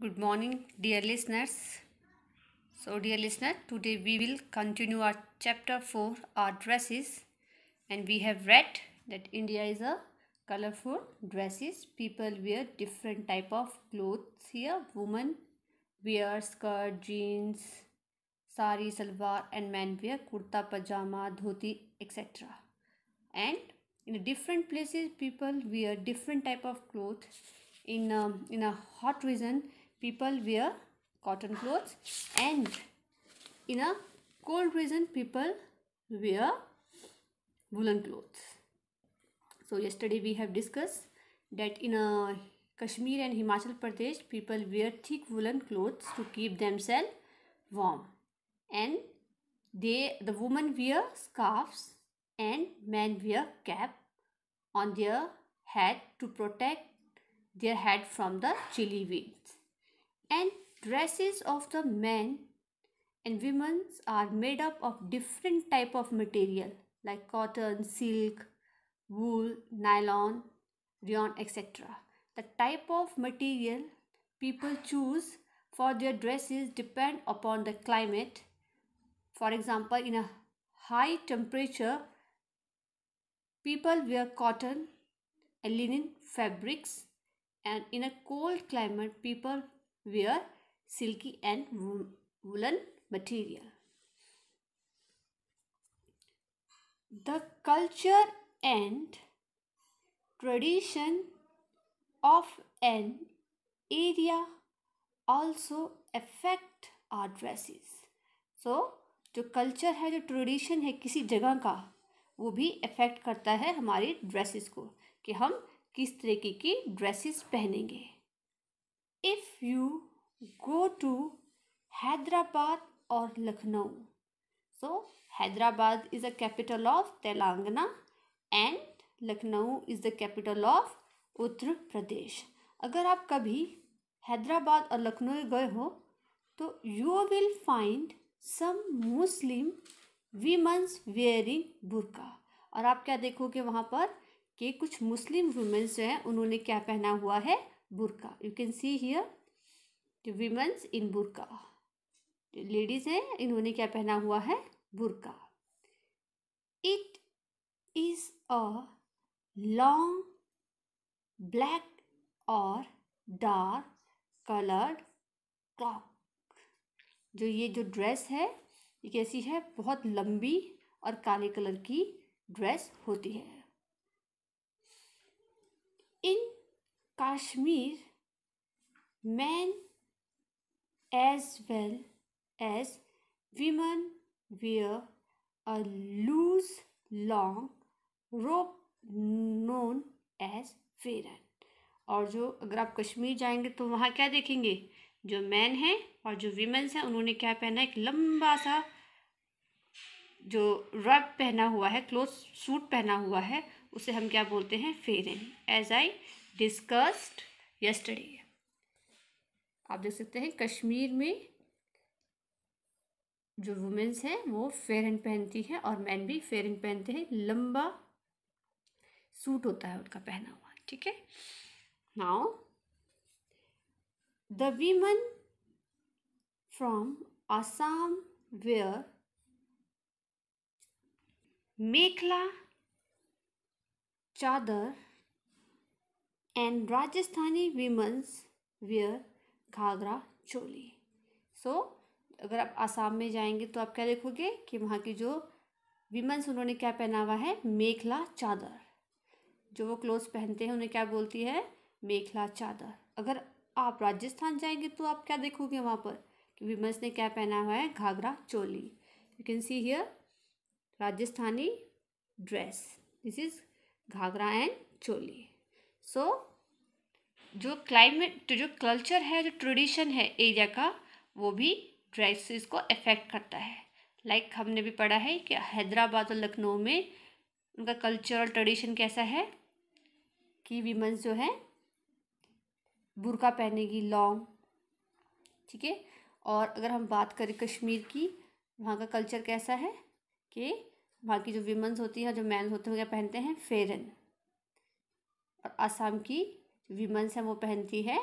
Good morning, dear listeners. So, dear listener, today we will continue our chapter 4 our dresses, and we have read that India is a colorful dresses. People wear different type of clothes here. Women wear skirt, jeans, sari, salwar, and men wear kurta, pajama, dhoti, etc. And in different places, people wear different type of clothes. In um, in a hot region, people wear cotton clothes and in a cold region people wear woolen clothes so yesterday we have discussed that in a kashmir and himachal pradesh people wear thick woolen clothes to keep themselves warm and they the women wear scarves and men wear cap on their head to protect their head from the chilly wind and dresses of the men and women are made up of different type of material like cotton, silk, wool, nylon, rayon etc. The type of material people choose for their dresses depend upon the climate. For example, in a high temperature, people wear cotton and linen fabrics and in a cold climate, people wear silky and woolen material. The culture and tradition of an area also affect our dresses. So जो culture है जो tradition है किसी जगह का वो भी effect करता है हमारी ड्रेसेस को कि हम किस तरीके की ड्रेसेस पहनेंगे if you go to Hyderabad और Lucknow so Hyderabad is the capital of Telangana and Lucknow is the capital of Uttar Pradesh अगर आप कभी हैदराबाद और लखनऊ गए हो तो you will find some Muslim womens wearing burqa और आप क्या देखोगे वहाँ पर कि कुछ मुस्लिम वुमेंस जो हैं उन्होंने क्या पहना हुआ है burqa you can see here the women's in burqa जो लेडीज हैं इन्होंने क्या पहना हुआ है burqa it is a long black और डार्क कलर्ड क्लॉक जो ये जो ड्रेस है ये कैसी है बहुत लंबी और काले कलर की ड्रेस होती है Kashmir, men as well as women wear a loose long rope known as फेरन और जो अगर आप कश्मीर जाएंगे तो वहाँ क्या देखेंगे जो मैन हैं और जो वीमेंस हैं उन्होंने क्या पहना है एक लंबा सा जो रब पहना हुआ है क्लोथ सूट पहना हुआ है उसे हम क्या बोलते हैं pheran as I discussed yesterday आप देख सकते हैं कश्मीर में जो वुमेन्स हैं वो फेरन पहनती हैं और मैन भी फेरन पहनते हैं लंबा सूट होता है उनका पहना हुआ ठीक है now the women from Assam wear mekhela chador and Rajasthani women's wear Ghaghara choli so so, अगर आप आसाम में जाएंगे तो आप क्या देखोगे कि वहाँ की जो विमेंस उन्होंने क्या पहना हुआ है मेखला चादर जो वो क्लोथ पहनते हैं उन्हें क्या बोलती है मेखला चादर अगर आप राजस्थान जाएंगे तो आप क्या देखोगे वहाँ पर कि विमेंस ने क्या पहना हुआ है ghagra choli you can see here Rajasthani dress this is ghagra and choli so जो क्लाइमेट तो जो कल्चर है जो ट्रेडिशन है एरिया का वो भी ड्राइसिस को अफेक्ट करता है लाइक like हमने भी पढ़ा है कि हैदराबाद और लखनऊ में उनका कल्चर और ट्रेडिशन कैसा है कि वीमेंस जो है बुरका पहनेगी लॉन्ग ठीक है और अगर हम बात करें कश्मीर की वहाँ का कल्चर कैसा है कि वहाँ की जो वीमेंस होती है जो मैन होते हैं क्या पहनते हैं फेरन और आसाम की विमेंस हैं वो पहनती है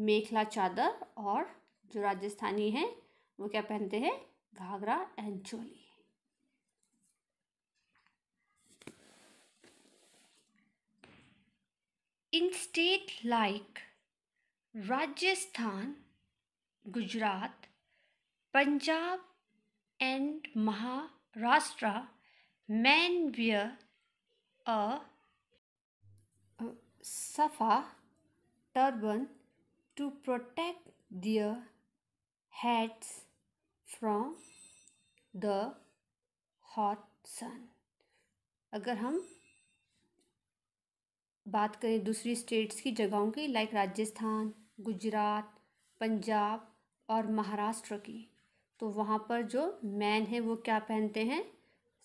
मेखला चादर और जो राजस्थानी हैं वो क्या पहनते हैं ghagra and choli in state like Rajasthan Gujarat Punjab and Maharashtra man wear a safa turban to protect their heads from the hot sun अगर हम बात करें दूसरी स्टेट्स की जगहों की लाइक राजस्थान गुजरात पंजाब और महाराष्ट्र की तो वहाँ पर जो मैन है वो क्या पहनते हैं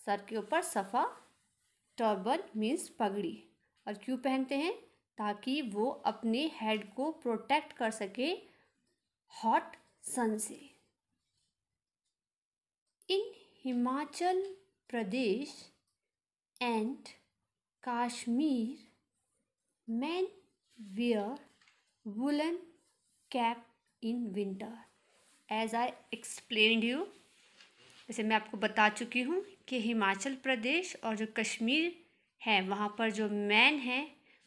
सर के ऊपर सफ़ा टर्बन मीन्स पगड़ी और क्यों पहनते हैं ताकि वो अपने हेड को प्रोटेक्ट कर सके हॉट सन से in Himachal Pradesh and Kashmir man wear woollen cap in winter as I explain you जैसे मैं आपको बता चुकी हूँ कि हिमाचल प्रदेश और जो कश्मीर है वहाँ पर जो मैन है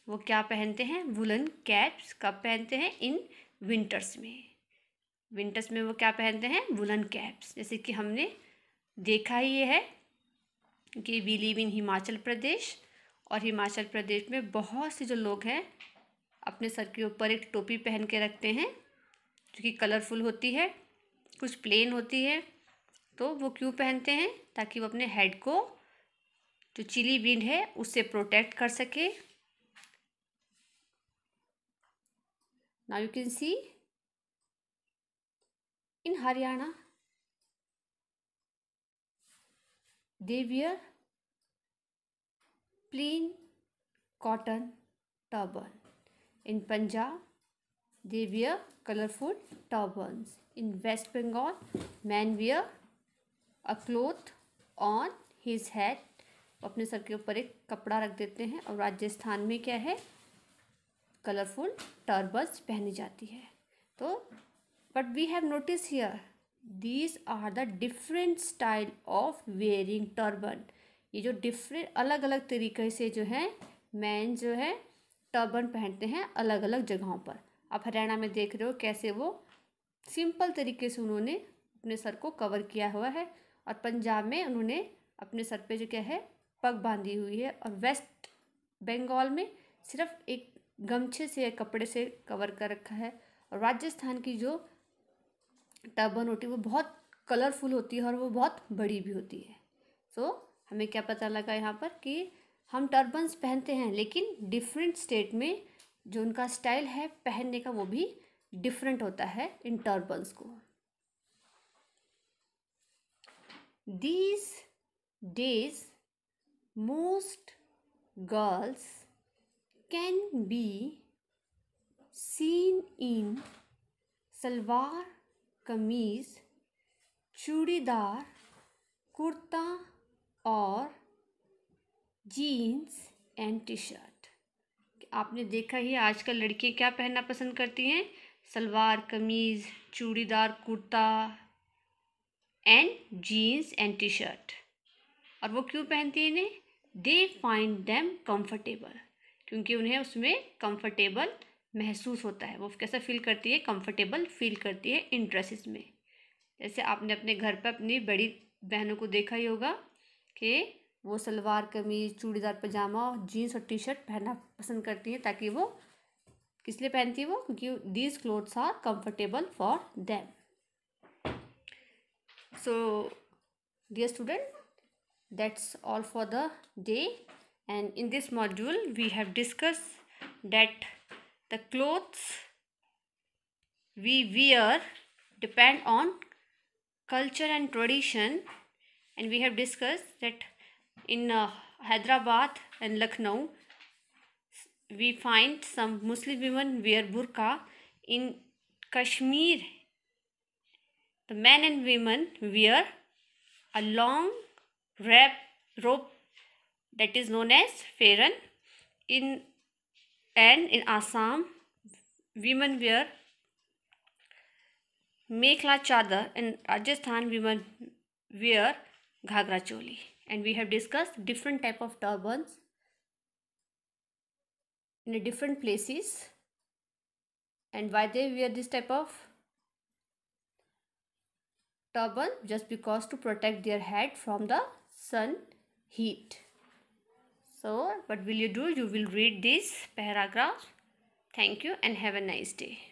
वो क्या पहनते हैं वुलन कैप्स कब पहनते हैं इन विंटर्स में विंटर्स में वो क्या पहनते हैं वुलन कैप्स जैसे कि हमने देखा ही ये है कि we live in Himachal Pradesh और हिमाचल प्रदेश में बहुत से जो लोग हैं अपने सर के ऊपर एक टोपी पहन के रखते हैं जो कि कलरफुल होती है कुछ प्लेन होती है तो वो क्यों पहनते हैं ताकि वो अपने हेड को जो चिली विंड है उससे प्रोटेक्ट कर सके now you can see in haryana they wear plain cotton turban in punjab they wear colorful turbans in west bengal men wear a cloth on his head अपने सर के ऊपर एक कपड़ा रख देते हैं और राजस्थान में क्या है कलरफुल टर्बन्स पहनी जाती है तो but we have notice here these are the different style of wearing turban ये जो डिफरेंट अलग अलग तरीके से जो है मैन जो है टर्बन पहनते हैं अलग अलग जगहों पर आप हरियाणा में देख रहे हो कैसे वो सिंपल तरीके से उन्होंने अपने सर को कवर किया हुआ है और पंजाब में उन्होंने अपने सर पे जो क्या है पग बांधी हुई है और वेस्ट बंगाल में सिर्फ एक गमछे से या कपड़े से कवर कर रखा है और राजस्थान की जो टर्बन होती है वो बहुत कलरफुल होती है और वो बहुत बड़ी भी होती है सो so, हमें क्या पता लगा यहाँ पर कि हम टर्बन्स पहनते हैं लेकिन डिफरेंट स्टेट में जो उनका स्टाइल है पहनने का वो भी डिफरेंट होता है इन टर्बन्स को these days most girls can be seen in salwar kameez churidar kurta और जीन्स एंड टी शर्ट आपने देखा ही आजकल लड़कियाँ क्या पहनना पसंद करती हैं salwar kameez churidar kurta and jeans and T shirt और वो क्यों पहनती हैं इन्हें दे फाइंड देम कम्फर्टेबल क्योंकि उन्हें उसमें कंफर्टेबल महसूस होता है वो कैसा फील करती है कंफर्टेबल फील करती है इन ड्रेसेस में जैसे आपने अपने घर पर अपनी बड़ी बहनों को देखा ही होगा कि वो सलवार कमीज चूड़ीदार पजामा और जीन्स और टी शर्ट पहनना पसंद करती हैं ताकि वो किस लिए पहनती है वो क्योंकि these clothes are comfortable for them so dear student that's all for the day and in this module we have discussed that the clothes we wear depend on culture and tradition and we have discussed that in uh, Hyderabad and Lucknow we find some Muslim women wear burqa in Kashmir the men and women wear a long wrap rope that is known as Feran. In and in Assam, women wear Mekhla chada. and Rajasthan women wear Ghagra Choli. And we have discussed different type of turbans in different places and why they wear this type of turban just because to protect their head from the sun heat so what will you do you will read this paragraph thank you and have a nice day